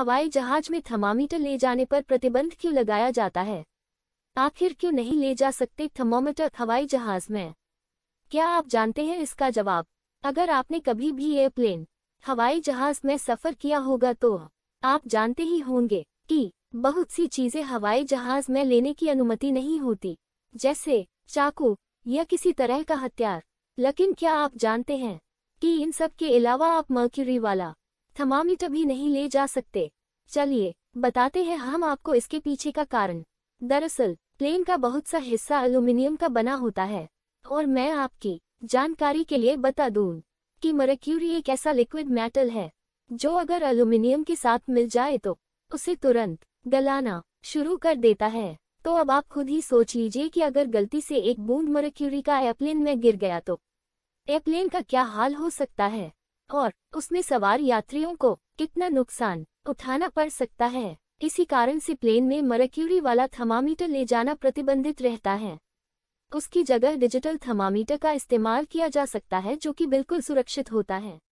हवाई जहाज में थर्मामीटर ले जाने पर प्रतिबंध क्यों लगाया जाता है आखिर क्यों नहीं ले जा सकते थर्मामीटर हवाई जहाज में क्या आप जानते हैं इसका जवाब अगर आपने कभी भी एयरप्लेन हवाई जहाज में सफ़र किया होगा तो आप जानते ही होंगे कि बहुत सी चीज़ें हवाई जहाज में लेने की अनुमति नहीं होती जैसे चाकू या किसी तरह का हथियार लेकिन क्या आप जानते हैं कि इन सब के अलावा आप मर्क्यूरी वाला थमामीटर भी नहीं ले जा सकते चलिए बताते हैं हम आपको इसके पीछे का कारण दरअसल प्लेन का बहुत सा हिस्सा एल्यूमिनियम का बना होता है और मैं आपकी जानकारी के लिए बता दूं कि मरक्यूरी एक ऐसा लिक्विड मेटल है जो अगर एल्यूमिनियम के साथ मिल जाए तो उसे तुरंत गलाना शुरू कर देता है तो अब आप खुद ही सोच लीजिए कि अगर गलती से एक बूंद मरक्यूरी का एयरप्लेन में गिर गया तो एयरप्लेन का क्या हाल हो सकता है और उसमें सवार यात्रियों को कितना नुकसान उठाना पड़ सकता है इसी कारण से प्लेन में मरक्यूरी वाला थर्मामीटर ले जाना प्रतिबंधित रहता है उसकी जगह डिजिटल थर्मामीटर का इस्तेमाल किया जा सकता है जो कि बिल्कुल सुरक्षित होता है